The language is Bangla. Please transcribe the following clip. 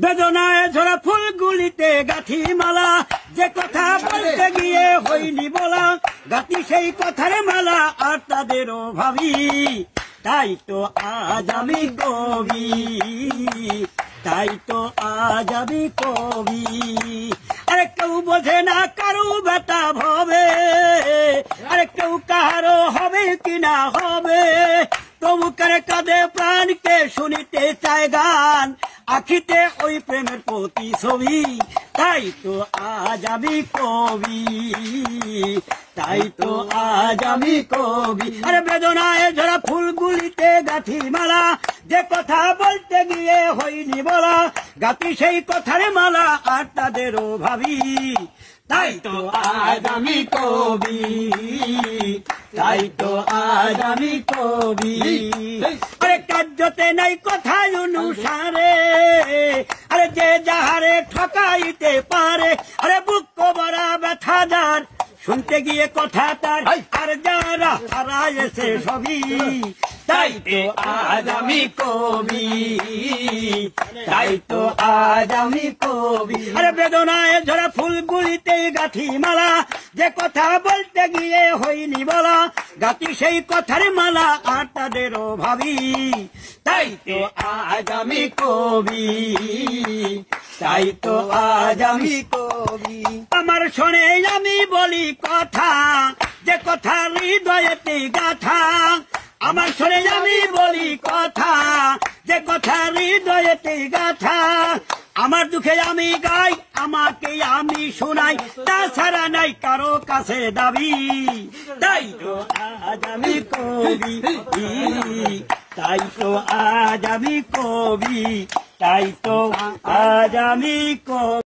বেদনায় ঝরা ফুল গুলিতে গাথি মালা যে কথা বলতে গিয়ে হইনি বলা গাথি সেই কথার মালা আর তাদেরও ভাবি তাই তো আজ আমি কবি তাই তো আজ আমি কবি আরে কেউ বোঝে না কারু বেটা ভবে আরে কেউ কারো হবে কিনা হবে তবু কারে কাঁদে প্রাণকে শুনিতে চায় গান আখিতে ওই প্রেমের প্রতি ছবি তাই তো আজ আমি কবি তাই তো আজ আমি কবি আরে বেদনায় ধরা ফুলগুলিতে গাঁথি মালা যে কথা বলতে গিয়ে হইনি বলা গাতি সেই কথার মালা আর তাদেরও ভাবি তাই তো আজ আমি কবি তাই তো আজ আমি কবি আরে কার্যতে নাই কথায় অনুসারে আরে যে যাহারে ঠকাইতে পারে আরে বুক কবরা ব্যথা যার শুনতে গিয়ে কথা তার আর যারা হারায়েছে সবই তাই তো আজ আমি কবি তাই তো আজ আমি কবি আরে বেদনায় ধরা ফুল ফুলগুলিতে গাঁথি মালা যে কথা বলতে গিয়ে হইনি বলা গাতি সেই কথার মালা আর তাদের ভাবি তাই তো আজ আমি কবি তাই তো আজ আমি কবি আমার শোনে আমি বলি কথা যে কথা হৃদয়েতে গাথা আমার শোনে আমি বলি কথা যে কথা হৃদয়েতে গাথা আমার দুঃখে আমি গাই আমাকে আমি শোনাই তাছাড়া নাই কারো কাছে দাবি তাই তো আজ আমি কবি তাই তো আজ আমি কবি তাই তো আজ আমি কবি